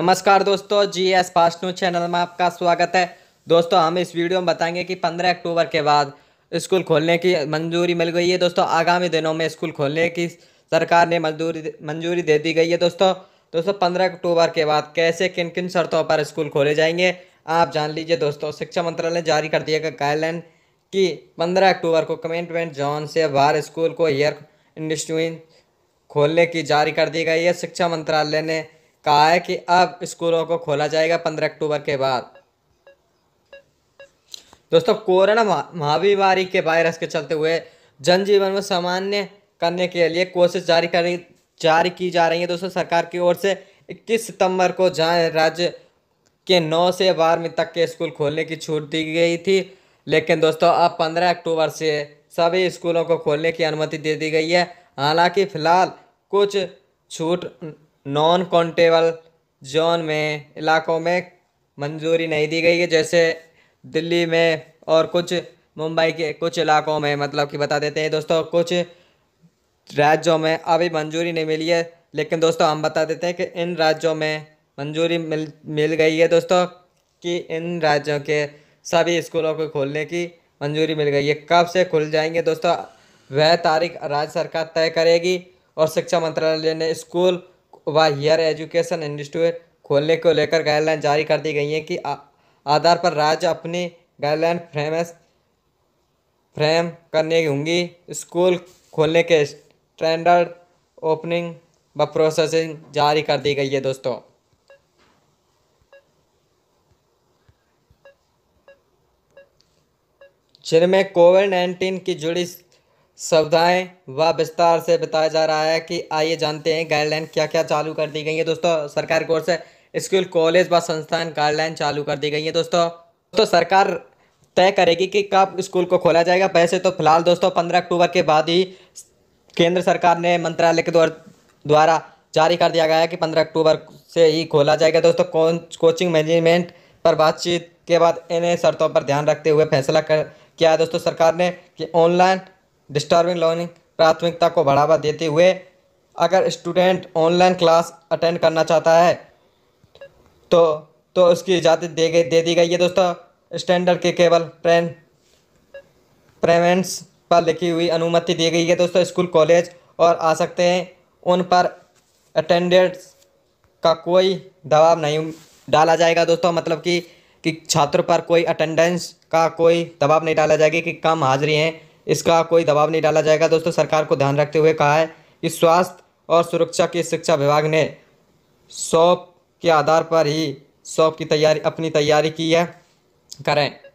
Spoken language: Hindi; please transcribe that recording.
नमस्कार दोस्तों जी एस फास्ट न्यूज चैनल में आपका स्वागत है दोस्तों हम इस वीडियो में बताएंगे कि 15 अक्टूबर के बाद स्कूल खोलने की मंजूरी मिल गई है दोस्तों आगामी दिनों में स्कूल खोलने की सरकार ने मंजूरी मंजूरी दे दी गई है दोस्तों दोस्तों पंद्रह अक्टूबर के बाद कैसे किन किन शर्तों पर स्कूल खोले जाएंगे आप जान लीजिए दोस्तों शिक्षा मंत्रालय ने जारी कर दिया गाइडलाइन कि पंद्रह अक्टूबर को कमेंटमेंट जोन से बाहर स्कूल को हेयर इंडस्ट्री खोलने की जारी कर दी गई है शिक्षा मंत्रालय ने कहा है कि अब स्कूलों को खोला जाएगा पंद्रह अक्टूबर के बाद दोस्तों कोरोना महाबीमारी के वायरस के चलते हुए जनजीवन में सामान्य करने के लिए कोशिश जारी करी जारी की जा रही है दोस्तों सरकार की ओर से 21 सितंबर को जहाँ राज्य के 9 से बारहवीं तक के स्कूल खोलने की छूट दी गई थी लेकिन दोस्तों अब 15 अक्टूबर से सभी स्कूलों को खोलने की अनुमति दे दी गई है हालांकि फिलहाल कुछ छूट नॉन काउंटेबल जोन में इलाकों में मंजूरी नहीं दी गई है जैसे दिल्ली में और कुछ मुंबई के कुछ इलाकों में मतलब कि बता देते हैं दोस्तों कुछ राज्यों में अभी मंजूरी नहीं मिली है लेकिन दोस्तों हम बता देते हैं कि इन राज्यों में मंजूरी मिल मिल गई है दोस्तों कि इन राज्यों के सभी स्कूलों को खोलने की मंजूरी मिल गई है कब से खुल जाएंगे दोस्तों वह तारीख राज्य सरकार तय करेगी और शिक्षा मंत्रालय ने स्कूल व हियर एजुकेशन इंस्टीट्यूट खोलने को लेकर गाइडलाइन जारी कर दी गई है कि आधार पर राज्य अपनी गाइडलाइन फ्रेमस फ्रेम करने होंगी स्कूल खोलने के स्टैंडर्ड ओपनिंग व प्रोसेसिंग जारी कर दी गई है दोस्तों जिनमें कोविड नाइन्टीन की जुड़ी सुविधाएं व विस्तार से बताया जा रहा है कि आइए जानते हैं गाइडलाइन क्या क्या चालू कर दी गई है दोस्तों सरकार की ओर से स्कूल कॉलेज व संस्थान गाइडलाइन चालू कर दी गई है दोस्तों दोस्तों सरकार तय करेगी कि कब स्कूल को खोला जाएगा वैसे तो फिलहाल दोस्तों पंद्रह अक्टूबर के बाद ही केंद्र सरकार ने मंत्रालय के द्वारा जारी कर दिया गया है कि पंद्रह अक्टूबर से ही खोला जाएगा दोस्तों कोचिंग मैनेजमेंट पर बातचीत के बाद इन शर्तों पर ध्यान रखते हुए फैसला कर किया है दोस्तों सरकार ने कि ऑनलाइन डिस्टर्बिंग लर्निंग प्राथमिकता को बढ़ावा देते हुए अगर स्टूडेंट ऑनलाइन क्लास अटेंड करना चाहता है तो तो उसकी इजाज़त दे गई दे दी गई है दोस्तों स्टैंडर्ड के केवल प्रेन प्रेमेंट्स पर लिखी हुई अनुमति दी गई है दोस्तों स्कूल कॉलेज और आ सकते हैं उन पर अटेंडेंस का कोई दबाव नहीं डाला जाएगा दोस्तों मतलब कि कि छात्र पर कोई अटेंडेंस का कोई दबाव नहीं डाला जाएगा कि कम हाजिरी हैं इसका कोई दबाव नहीं डाला जाएगा दोस्तों सरकार को ध्यान रखते हुए कहा है कि स्वास्थ्य और सुरक्षा के शिक्षा विभाग ने सौंप के आधार पर ही सौंप की तैयारी अपनी तैयारी की है करें